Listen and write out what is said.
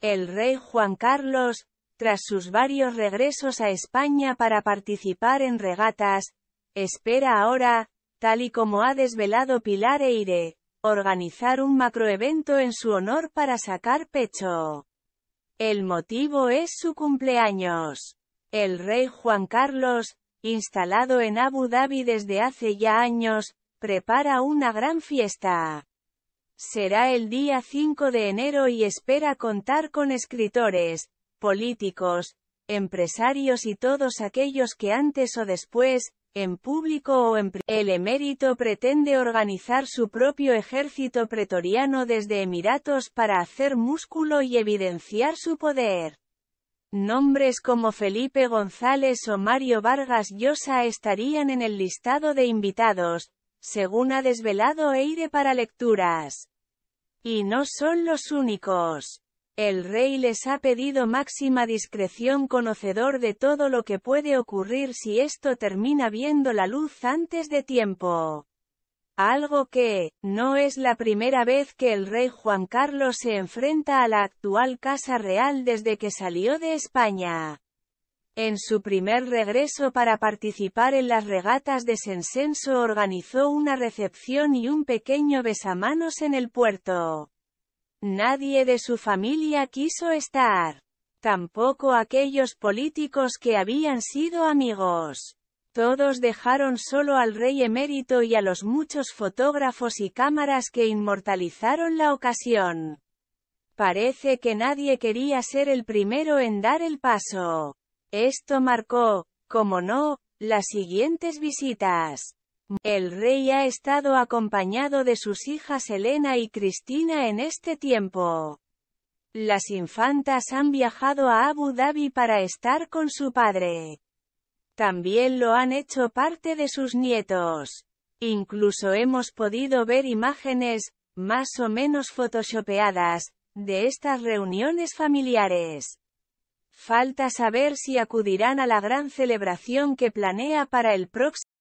El rey Juan Carlos, tras sus varios regresos a España para participar en regatas, espera ahora, tal y como ha desvelado Pilar Eire, organizar un macroevento en su honor para sacar pecho. El motivo es su cumpleaños. El rey Juan Carlos, instalado en Abu Dhabi desde hace ya años, prepara una gran fiesta. Será el día 5 de enero y espera contar con escritores, políticos, empresarios y todos aquellos que antes o después, en público o en El emérito pretende organizar su propio ejército pretoriano desde Emiratos para hacer músculo y evidenciar su poder. Nombres como Felipe González o Mario Vargas Llosa estarían en el listado de invitados, según ha desvelado Eire para lecturas. Y no son los únicos. El rey les ha pedido máxima discreción conocedor de todo lo que puede ocurrir si esto termina viendo la luz antes de tiempo. Algo que, no es la primera vez que el rey Juan Carlos se enfrenta a la actual Casa Real desde que salió de España. En su primer regreso para participar en las regatas de Sensenso organizó una recepción y un pequeño besamanos en el puerto. Nadie de su familia quiso estar. Tampoco aquellos políticos que habían sido amigos. Todos dejaron solo al rey emérito y a los muchos fotógrafos y cámaras que inmortalizaron la ocasión. Parece que nadie quería ser el primero en dar el paso. Esto marcó, como no, las siguientes visitas. El rey ha estado acompañado de sus hijas Elena y Cristina en este tiempo. Las infantas han viajado a Abu Dhabi para estar con su padre. También lo han hecho parte de sus nietos. Incluso hemos podido ver imágenes, más o menos photoshopeadas, de estas reuniones familiares. Falta saber si acudirán a la gran celebración que planea para el próximo